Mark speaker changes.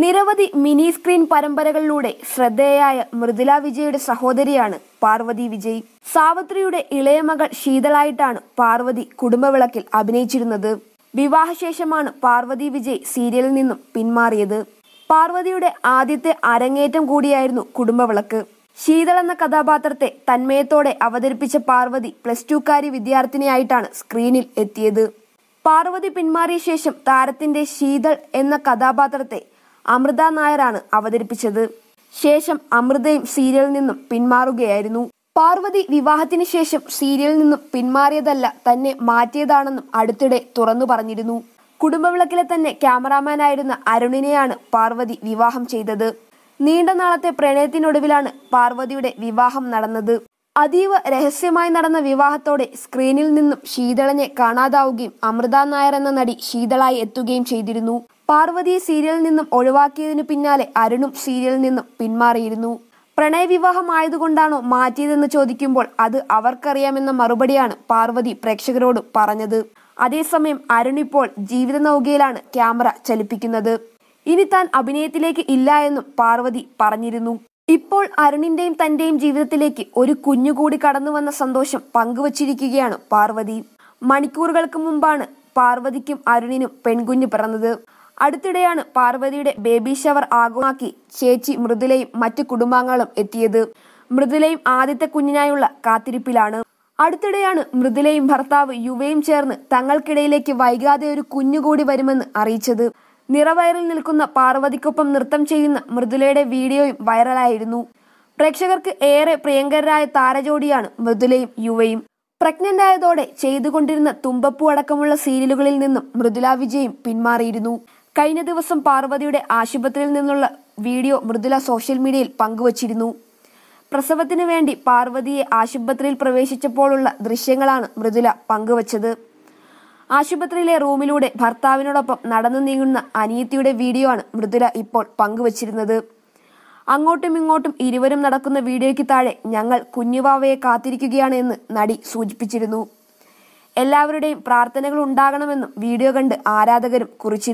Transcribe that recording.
Speaker 1: നിരവധി mini screen പരമ്പരകളിലൂടെ ശ്രദ്ധേയായ മൃദുല വിജയുടെ സഹോദരിയാണ് പാർവതി വിജയ് സാവിത്രിയുടെ ഇളയ മകൾ ശീതളായിട്ടാണ് പാർവതി കുടുംബവിളക്കിൽ അഭിനയിച്ചിരുന്നത് വിവാഹശേഷമാണ് പാർവതി വിജയ് സീരിയലിൽ നിന്നും പിന്മാറിയത് പാർവതിയുടെ ആദ്യത്തെ അരങ്ങേറ്റം കൂടിയായിരുന്നു കുടുംബവിളക്ക് ശീതൾ എന്ന കഥാപാത്രത്തെ തന്മയത്തോടെ അവതരിപ്പിച്ച പാർവതി പ്ലസ് ടുക്കാരി വിദ്യാർത്ഥിനിയായിട്ടാണ് സ്ക്രീനിൽ എത്തിയത് പാർവതി പിന്മാറിയ ശേഷം താരത്തിന്റെ ശീതൾ എന്ന കഥാപാത്രത്തെ അമൃത നായരാണ് അവതരിപ്പിച്ചത് ശേഷം അമൃതയും സീരിയലിൽ നിന്നും പിന്മാറുകയായിരുന്നു പാർവതി വിവാഹത്തിന് ശേഷം സീരിയലിൽ നിന്നും പിന്മാറിയതല്ല തന്നെ മാറ്റിയതാണെന്നും അടുത്തിടെ തുറന്നു പറഞ്ഞിരുന്നു കുടുംബവിളക്കിലെ തന്നെ ക്യാമറാമാനായിരുന്ന അരുണിനെയാണ് പാർവതി വിവാഹം ചെയ്തത് നീണ്ട നാളത്തെ പ്രണയത്തിനൊടുവിലാണ് പാർവതിയുടെ വിവാഹം നടന്നത് അതീവ രഹസ്യമായി നടന്ന വിവാഹത്തോടെ സ്ക്രീനിൽ നിന്നും ശീതളനെ കാണാതാവുകയും അമൃത നായർ എന്ന നടി ശീതളായി എത്തുകയും ചെയ്തിരുന്നു പാർവതി സീരിയലിൽ നിന്നും ഒഴിവാക്കിയതിനു പിന്നാലെ അരുണും സീരിയലിൽ നിന്നും പിന്മാറിയിരുന്നു പ്രണയവിവാഹം മാറ്റിയതെന്ന് ചോദിക്കുമ്പോൾ അത് അവർക്കറിയാമെന്ന മറുപടിയാണ് പാർവതി പ്രേക്ഷകരോട് പറഞ്ഞത് അതേസമയം അരുൺ ഇപ്പോൾ ജീവിത നൗകയിലാണ് ക്യാമറ ചലിപ്പിക്കുന്നത് ഇനി താൻ അഭിനയത്തിലേക്ക് ഇല്ല എന്നും പാർവതി പറഞ്ഞിരുന്നു ഇപ്പോൾ അരുണിന്റെയും തന്റെയും ജീവിതത്തിലേക്ക് ഒരു കുഞ്ഞുകൂടി കടന്നുവന്ന സന്തോഷം പങ്കുവച്ചിരിക്കുകയാണ് പാർവതി മണിക്കൂറുകൾക്ക് മുമ്പാണ് പാർവതിക്കും അരുണിനും പെൺകുഞ്ഞ് പിറന്നത് അടുത്തിടെയാണ് പാർവതിയുടെ ബേബി ഷവർ ആഘോഷമാക്കി ചേച്ചി മൃദുലയും മറ്റു കുടുംബാംഗങ്ങളും എത്തിയത് മൃദുലയും ആദ്യത്തെ കുഞ്ഞിനായുള്ള കാത്തിരിപ്പിലാണ് അടുത്തിടെയാണ് മൃദുലയും ഭർത്താവ് യുവയും ചേർന്ന് തങ്ങൾക്കിടയിലേക്ക് വൈകാതെ ഒരു കുഞ്ഞുകൂടി വരുമെന്ന് അറിയിച്ചത് നിറവയറിൽ നിൽക്കുന്ന പാർവതിക്കൊപ്പം നൃത്തം ചെയ്യുന്ന മൃദുലയുടെ വീഡിയോയും വൈറലായിരുന്നു പ്രേക്ഷകർക്ക് ഏറെ പ്രിയങ്കരായ താരജോഡിയാണ് മൃദുലയും യുവയും പ്രഗ്നന്റ് ആയതോടെ ചെയ്തുകൊണ്ടിരുന്ന തുമ്പപ്പൂ അടക്കമുള്ള സീരിയലുകളിൽ നിന്നും മൃദുല വിജയും പിന്മാറിയിരുന്നു കഴിഞ്ഞ ദിവസം പാർവതിയുടെ ആശുപത്രിയിൽ നിന്നുള്ള വീഡിയോ മൃദുല സോഷ്യൽ മീഡിയയിൽ പങ്കുവച്ചിരുന്നു പ്രസവത്തിന് വേണ്ടി പാർവതിയെ ആശുപത്രിയിൽ പ്രവേശിച്ചപ്പോഴുള്ള ദൃശ്യങ്ങളാണ് മൃദുല പങ്കുവച്ചത് ആശുപത്രിയിലെ റൂമിലൂടെ ഭർത്താവിനോടൊപ്പം നടന്നു നീങ്ങുന്ന അനിയത്തിയുടെ വീഡിയോ ആണ് മൃദുല ഇപ്പോൾ പങ്കുവച്ചിരുന്നത് അങ്ങോട്ടും ഇങ്ങോട്ടും ഇരുവരും നടക്കുന്ന വീഡിയോയ്ക്ക് താഴെ ഞങ്ങൾ കുഞ്ഞുവാവയെ കാത്തിരിക്കുകയാണ് എന്ന് നടി സൂചിപ്പിച്ചിരുന്നു എല്ലാവരുടെയും പ്രാർത്ഥനകൾ ഉണ്ടാകണമെന്നും വീഡിയോ കണ്ട് ആരാധകരും കുറിച്ചിരുന്നു